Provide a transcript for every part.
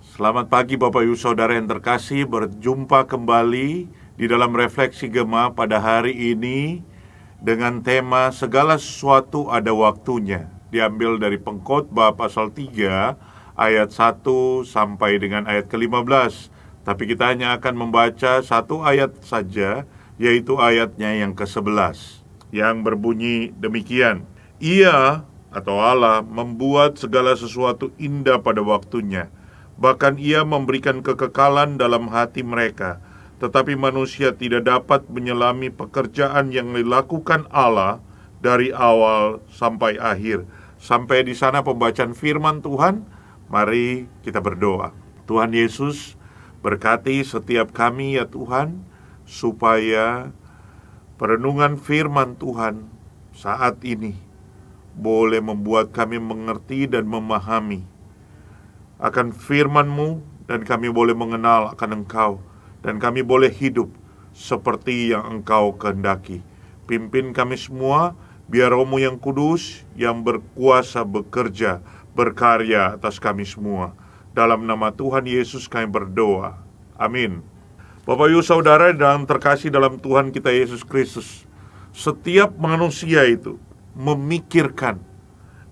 Selamat pagi Bapak Ibu Saudara yang terkasih, berjumpa kembali di dalam refleksi Gema pada hari ini dengan tema segala sesuatu ada waktunya. Diambil dari Pengkhotbah pasal 3 ayat 1 sampai dengan ayat ke-15 tapi kita hanya akan membaca satu ayat saja, yaitu ayatnya yang ke-11, yang berbunyi demikian. Ia atau Allah membuat segala sesuatu indah pada waktunya, bahkan ia memberikan kekekalan dalam hati mereka. Tetapi manusia tidak dapat menyelami pekerjaan yang dilakukan Allah dari awal sampai akhir. Sampai di sana pembacaan firman Tuhan, mari kita berdoa. Tuhan Yesus, Berkati setiap kami ya Tuhan, supaya perenungan firman Tuhan saat ini boleh membuat kami mengerti dan memahami akan firman-Mu dan kami boleh mengenal akan Engkau dan kami boleh hidup seperti yang Engkau kehendaki. Pimpin kami semua, biar rohmu yang kudus, yang berkuasa bekerja, berkarya atas kami semua. Dalam nama Tuhan Yesus kami berdoa. Amin. Bapak Ibu Saudara dan terkasih dalam Tuhan kita Yesus Kristus. Setiap manusia itu memikirkan,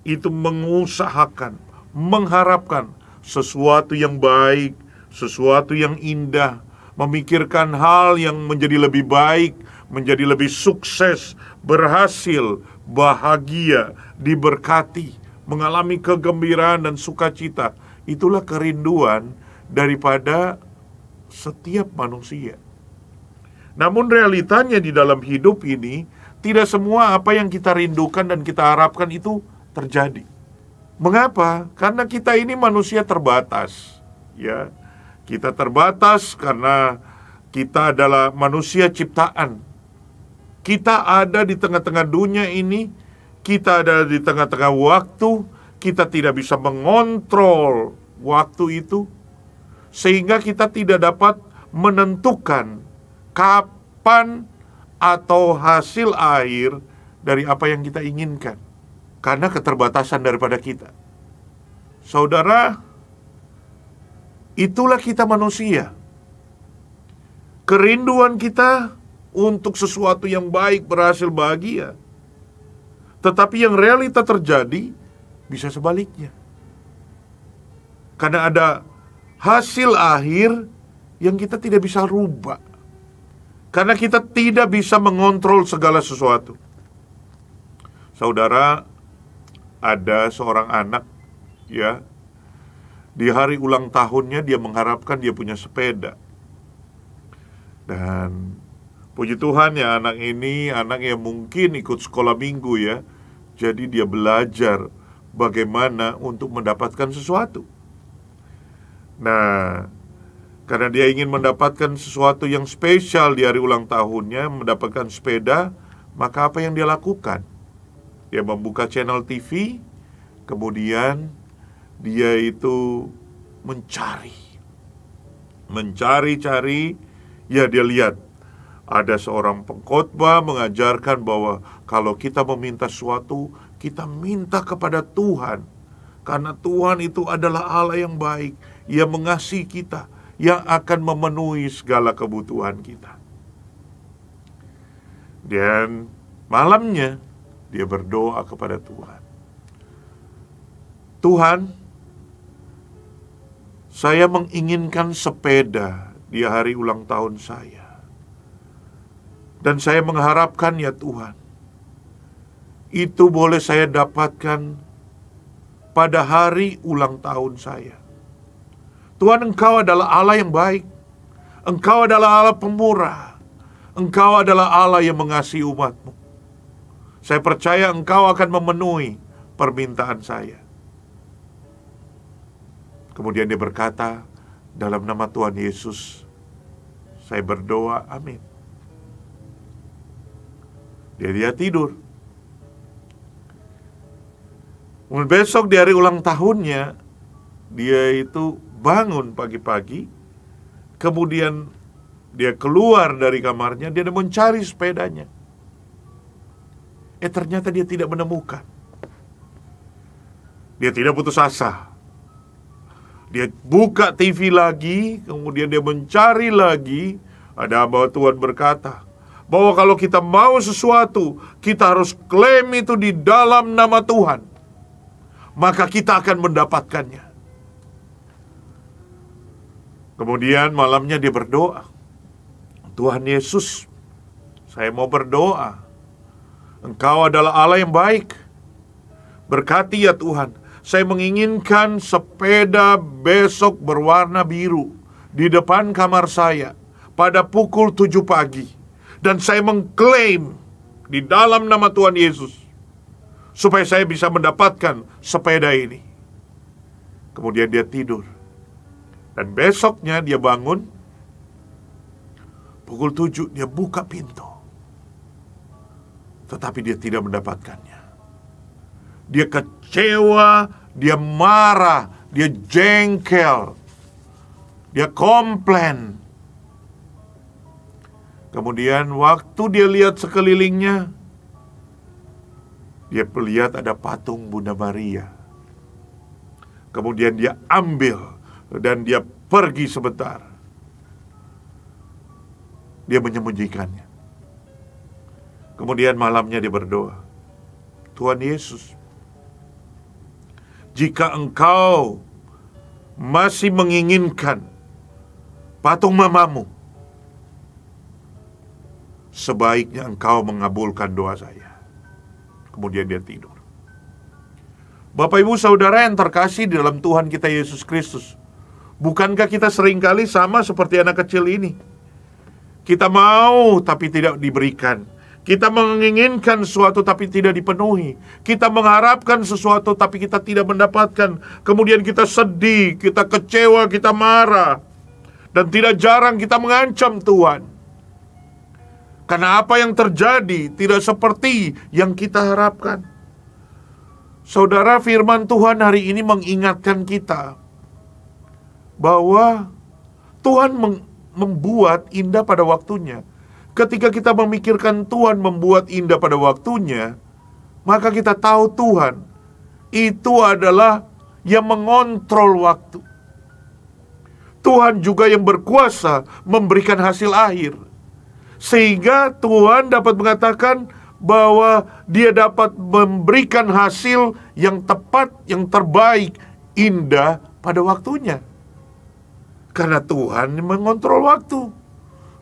itu mengusahakan, mengharapkan sesuatu yang baik, sesuatu yang indah, memikirkan hal yang menjadi lebih baik, menjadi lebih sukses, berhasil, bahagia, diberkati, mengalami kegembiraan dan sukacita Itulah kerinduan daripada setiap manusia. Namun realitanya di dalam hidup ini tidak semua apa yang kita rindukan dan kita harapkan itu terjadi. Mengapa? Karena kita ini manusia terbatas, ya. Kita terbatas karena kita adalah manusia ciptaan. Kita ada di tengah-tengah dunia ini, kita ada di tengah-tengah waktu, kita tidak bisa mengontrol waktu itu sehingga kita tidak dapat menentukan kapan atau hasil akhir dari apa yang kita inginkan karena keterbatasan daripada kita. Saudara, itulah kita manusia. Kerinduan kita untuk sesuatu yang baik berhasil bahagia. Tetapi yang realita terjadi bisa sebaliknya. Karena ada hasil akhir yang kita tidak bisa rubah. Karena kita tidak bisa mengontrol segala sesuatu. Saudara, ada seorang anak ya di hari ulang tahunnya dia mengharapkan dia punya sepeda. Dan puji Tuhan ya anak ini anak yang mungkin ikut sekolah minggu ya. Jadi dia belajar bagaimana untuk mendapatkan sesuatu. Nah, karena dia ingin mendapatkan sesuatu yang spesial di hari ulang tahunnya, mendapatkan sepeda, maka apa yang dia lakukan? Dia membuka channel TV, kemudian dia itu mencari. Mencari-cari, ya dia lihat ada seorang pengkhotbah mengajarkan bahwa kalau kita meminta sesuatu, kita minta kepada Tuhan karena Tuhan itu adalah Allah yang baik. yang mengasihi kita. Yang akan memenuhi segala kebutuhan kita. Dan malamnya dia berdoa kepada Tuhan. Tuhan, saya menginginkan sepeda di hari ulang tahun saya. Dan saya mengharapkan ya Tuhan, itu boleh saya dapatkan pada hari ulang tahun saya. Tuhan Engkau adalah Allah yang baik. Engkau adalah Allah pemurah. Engkau adalah Allah yang mengasihi umatmu. Saya percaya Engkau akan memenuhi permintaan saya. Kemudian dia berkata, dalam nama Tuhan Yesus, saya berdoa, amin. Dia, dia tidur. Kemudian besok di hari ulang tahunnya, dia itu bangun pagi-pagi, kemudian dia keluar dari kamarnya, dia mencari sepedanya. Eh ternyata dia tidak menemukan. Dia tidak putus asa. Dia buka TV lagi, kemudian dia mencari lagi. Ada bahwa Tuhan berkata, bahwa kalau kita mau sesuatu, kita harus klaim itu di dalam nama Tuhan maka kita akan mendapatkannya. Kemudian malamnya dia berdoa. Tuhan Yesus, saya mau berdoa. Engkau adalah Allah yang baik. Berkati ya Tuhan, saya menginginkan sepeda besok berwarna biru di depan kamar saya pada pukul 7 pagi. Dan saya mengklaim di dalam nama Tuhan Yesus, supaya saya bisa mendapatkan sepeda ini. Kemudian dia tidur. Dan besoknya dia bangun, pukul tujuh dia buka pintu. Tetapi dia tidak mendapatkannya. Dia kecewa, dia marah, dia jengkel, dia komplain. Kemudian waktu dia lihat sekelilingnya, dia melihat ada patung Bunda Maria. Kemudian dia ambil dan dia pergi sebentar. Dia menyembunyikannya. Kemudian malamnya dia berdoa. Tuhan Yesus, jika engkau masih menginginkan patung mamamu, sebaiknya engkau mengabulkan doa saya kemudian dia tidur. Bapak Ibu Saudara yang terkasih di dalam Tuhan kita Yesus Kristus, bukankah kita seringkali sama seperti anak kecil ini? Kita mau tapi tidak diberikan. Kita menginginkan sesuatu tapi tidak dipenuhi. Kita mengharapkan sesuatu tapi kita tidak mendapatkan. Kemudian kita sedih, kita kecewa, kita marah. Dan tidak jarang kita mengancam Tuhan. Karena apa yang terjadi tidak seperti yang kita harapkan. Saudara, firman Tuhan hari ini mengingatkan kita bahwa Tuhan membuat indah pada waktunya. Ketika kita memikirkan Tuhan membuat indah pada waktunya, maka kita tahu Tuhan itu adalah yang mengontrol waktu. Tuhan juga yang berkuasa memberikan hasil akhir sehingga Tuhan dapat mengatakan bahwa dia dapat memberikan hasil yang tepat, yang terbaik, indah pada waktunya. Karena Tuhan mengontrol waktu.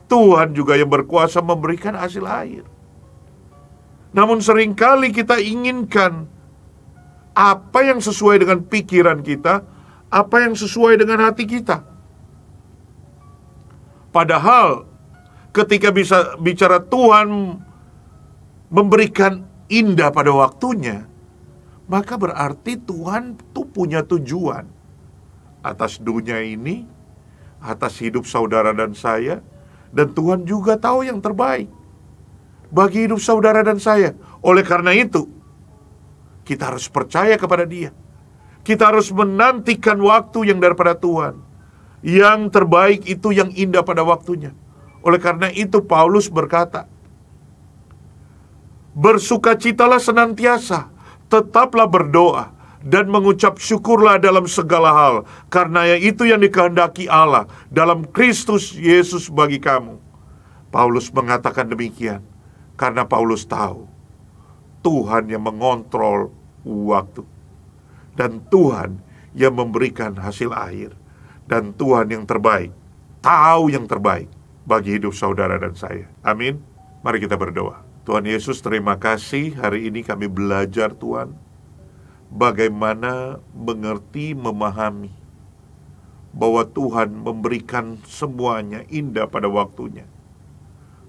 Tuhan juga yang berkuasa memberikan hasil air. Namun seringkali kita inginkan apa yang sesuai dengan pikiran kita, apa yang sesuai dengan hati kita. Padahal ketika bisa bicara Tuhan memberikan indah pada waktunya, maka berarti Tuhan tuh punya tujuan atas dunia ini, atas hidup saudara dan saya, dan Tuhan juga tahu yang terbaik bagi hidup saudara dan saya. Oleh karena itu, kita harus percaya kepada Dia. Kita harus menantikan waktu yang daripada Tuhan. Yang terbaik itu yang indah pada waktunya. Oleh karena itu Paulus berkata, Bersukacitalah senantiasa, tetaplah berdoa, dan mengucap syukurlah dalam segala hal, karena itu yang dikehendaki Allah dalam Kristus Yesus bagi kamu. Paulus mengatakan demikian karena Paulus tahu Tuhan yang mengontrol waktu, dan Tuhan yang memberikan hasil akhir, dan Tuhan yang terbaik, tahu yang terbaik bagi hidup saudara dan saya. Amin. Mari kita berdoa. Tuhan Yesus, terima kasih hari ini kami belajar Tuhan bagaimana mengerti, memahami bahwa Tuhan memberikan semuanya indah pada waktunya.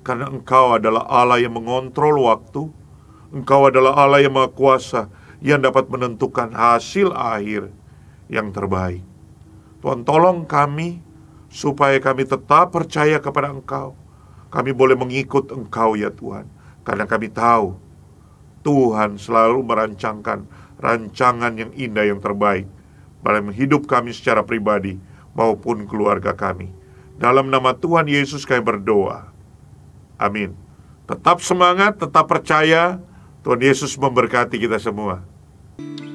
Karena Engkau adalah Allah yang mengontrol waktu, Engkau adalah Allah yang Maha Kuasa yang dapat menentukan hasil akhir yang terbaik. Tuhan tolong kami supaya kami tetap percaya kepada Engkau. Kami boleh mengikut Engkau ya Tuhan, karena kami tahu Tuhan selalu merancangkan rancangan yang indah yang terbaik dalam hidup kami secara pribadi maupun keluarga kami. Dalam nama Tuhan Yesus kami berdoa. Amin. Tetap semangat, tetap percaya. Tuhan Yesus memberkati kita semua. thank you